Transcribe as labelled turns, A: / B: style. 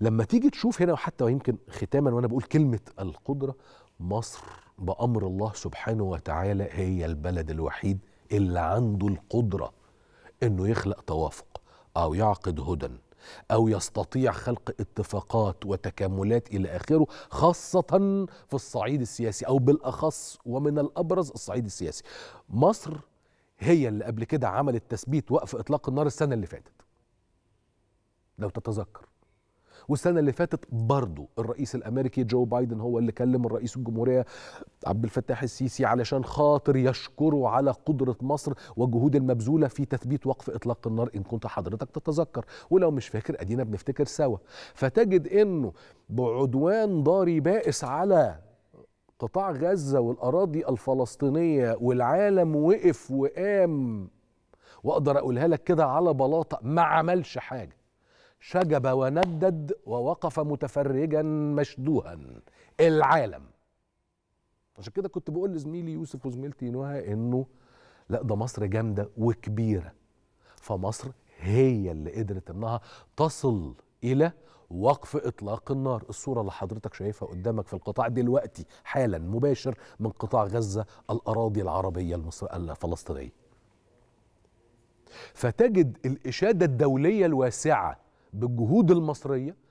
A: لما تيجي تشوف هنا وحتى ويمكن ختاما وانا بقول كلمه القدره مصر بامر الله سبحانه وتعالى هي البلد الوحيد اللي عنده القدره انه يخلق توافق او يعقد هدى او يستطيع خلق اتفاقات وتكاملات الى اخره خاصه في الصعيد السياسي او بالاخص ومن الابرز الصعيد السياسي مصر هي اللي قبل كده عملت تثبيت وقف اطلاق النار السنه اللي فاتت لو تتذكر والسنه اللي فاتت برضه الرئيس الامريكي جو بايدن هو اللي كلم الرئيس الجمهوريه عبد الفتاح السيسي علشان خاطر يشكره على قدره مصر والجهود المبذوله في تثبيت وقف اطلاق النار ان كنت حضرتك تتذكر ولو مش فاكر ادينا بنفتكر سوا فتجد انه بعدوان ضاري بائس على قطاع غزه والاراضي الفلسطينيه والعالم وقف وقام واقدر اقولها لك كده على بلاطه ما عملش حاجه شجب وندد ووقف متفرجا مشدوها العالم عشان كده كنت بقول لزميلي يوسف وزميلتي نهى انه لا ده مصر جامده وكبيره فمصر هي اللي قدرت انها تصل الى وقف اطلاق النار الصوره اللي حضرتك شايفها قدامك في القطاع دلوقتي حالا مباشر من قطاع غزه الاراضي العربيه المصر الفلسطينيه فتجد الاشاده الدوليه الواسعه بالجهود المصريه